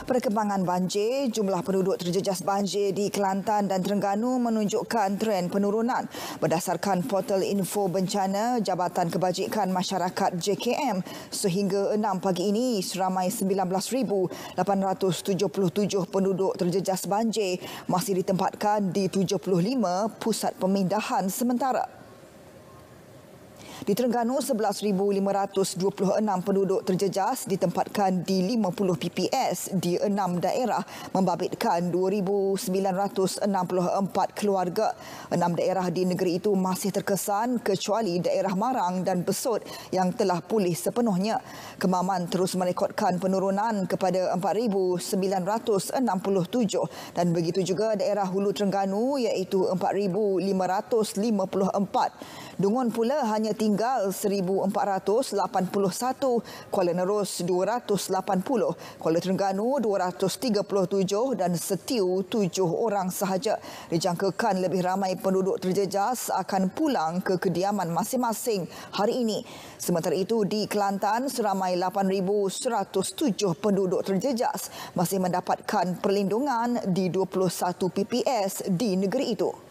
Perkembangan banjir, jumlah penduduk terjejas banjir di Kelantan dan Terengganu menunjukkan tren penurunan. Berdasarkan portal info bencana Jabatan Kebajikan Masyarakat JKM, sehingga 6 pagi ini seramai 19,877 penduduk terjejas banjir masih ditempatkan di 75 pusat pemindahan sementara. Di Terengganu, 11,526 penduduk terjejas ditempatkan di 50 PPS di enam daerah membabitkan 2,964 keluarga. Enam daerah di negeri itu masih terkesan kecuali daerah Marang dan Besut yang telah pulih sepenuhnya. Kemaman terus merekodkan penurunan kepada 4,967 dan begitu juga daerah Hulu Terengganu iaitu 4,554. Dungun pula hanya tinggal meninggal 1,481, Kuala Nerus 280, Kuala Terengganu 237 dan Setiu 7 orang sahaja. Dijangkakan lebih ramai penduduk terjejas akan pulang ke kediaman masing-masing hari ini. Sementara itu di Kelantan seramai 8,107 penduduk terjejas masih mendapatkan perlindungan di 21 PPS di negeri itu.